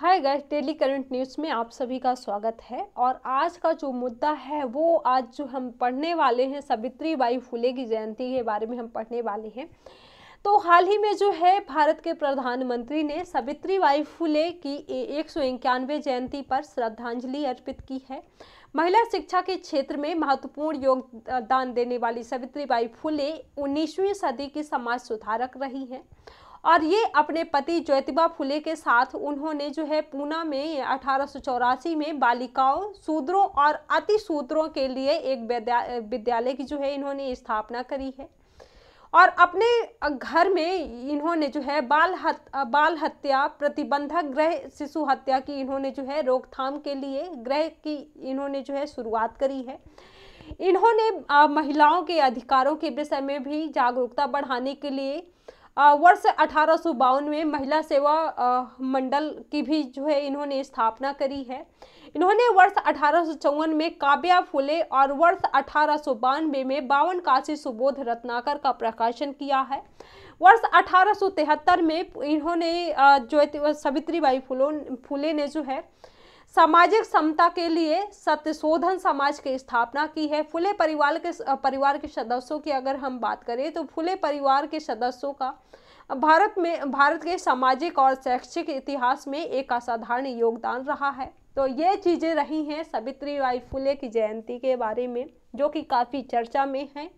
हाय guys daily current news में आप सभी का स्वागत है और आज का जो मुद्दा है वो आज जो हम पढ़ने वाले हैं सावित्री बाई फुले की जयंती के बारे में हम पढ़ने वाले हैं तो हाल ही में जो है भारत के प्रधानमंत्री ने सावित्री बाई फुले की एक सौ इक्यानवे जयंती पर श्रद्धांजलि अर्पित की है महिला शिक्षा के क्षेत्र में महत्वपूर्ण योगदान देने वाली सावित्री बाई फुले उन्नीसवीं सदी की समाज सुधारक रही हैं और ये अपने पति ज्योतिबा फुले के साथ उन्होंने जो है पूना में अठारह में बालिकाओं सूद्रों और अति सूत्रों के लिए एक विद्यालय की जो है इन्होंने स्थापना करी है और अपने घर में इन्होंने जो है बाल हत, बाल हत्या प्रतिबंधक गृह शिशु हत्या की इन्होंने जो है रोकथाम के लिए गृह की इन्होंने जो है शुरुआत करी है इन्होंने महिलाओं के अधिकारों के विषय में भी जागरूकता बढ़ाने के लिए वर्ष अठारह में महिला सेवा मंडल की भी जो है इन्होंने स्थापना करी है इन्होंने वर्ष अठारह में काव्या फुले और वर्ष अठारह में बावन काशी सुबोध रत्नाकर का प्रकाशन किया है वर्ष अठारह में इन्होंने जो सावित्री बाई फुले ने जो है सामाजिक समता के लिए सत्यशोधन समाज की स्थापना की है फुले परिवार के परिवार के सदस्यों की अगर हम बात करें तो फुले परिवार के सदस्यों का भारत में भारत के सामाजिक और शैक्षिक इतिहास में एक असाधारण योगदान रहा है तो ये चीज़ें रही हैं सवित्री बाई फुले की जयंती के बारे में जो कि काफ़ी चर्चा में हैं